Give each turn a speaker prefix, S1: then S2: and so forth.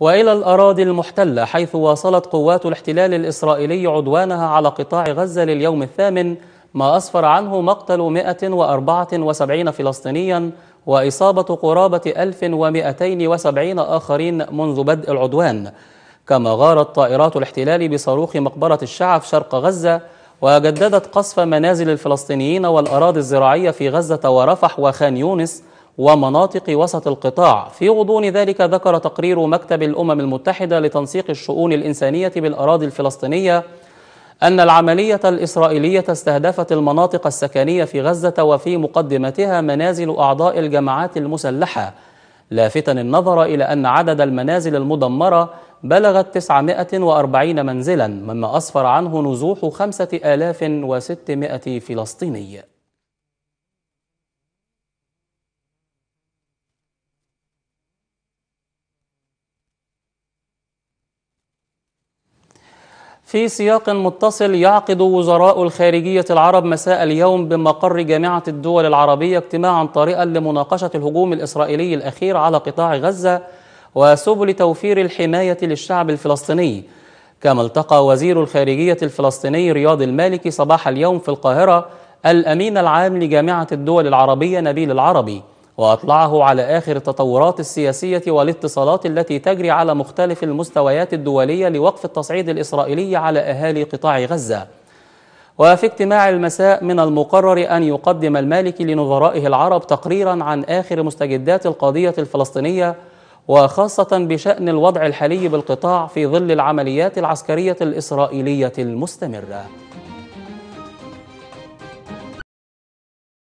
S1: والى الاراضي المحتله حيث واصلت قوات الاحتلال الاسرائيلي عدوانها على قطاع غزه لليوم الثامن ما اسفر عنه مقتل 174 فلسطينيا واصابه قرابه 1270 اخرين منذ بدء العدوان كما غارت طائرات الاحتلال بصاروخ مقبره الشعب شرق غزه وجددت قصف منازل الفلسطينيين والاراضي الزراعيه في غزه ورفح وخان يونس ومناطق وسط القطاع في غضون ذلك ذكر تقرير مكتب الأمم المتحدة لتنسيق الشؤون الإنسانية بالأراضي الفلسطينية أن العملية الإسرائيلية استهدفت المناطق السكنية في غزة وفي مقدمتها منازل أعضاء الجماعات المسلحة لافتا النظر إلى أن عدد المنازل المدمرة بلغت 940 منزلا مما أسفر عنه نزوح 5600 فلسطيني في سياق متصل يعقد وزراء الخارجية العرب مساء اليوم بمقر جامعة الدول العربية اجتماعا طارئا لمناقشة الهجوم الإسرائيلي الأخير على قطاع غزة وسبل توفير الحماية للشعب الفلسطيني كما التقى وزير الخارجية الفلسطيني رياض المالكي صباح اليوم في القاهرة الأمين العام لجامعة الدول العربية نبيل العربي وأطلعه على آخر التطورات السياسية والاتصالات التي تجري على مختلف المستويات الدولية لوقف التصعيد الإسرائيلي على أهالي قطاع غزة وفي اجتماع المساء من المقرر أن يقدم المالكي لنظرائه العرب تقريرا عن آخر مستجدات القضية الفلسطينية وخاصة بشأن الوضع الحالي بالقطاع في ظل العمليات العسكرية الإسرائيلية المستمرة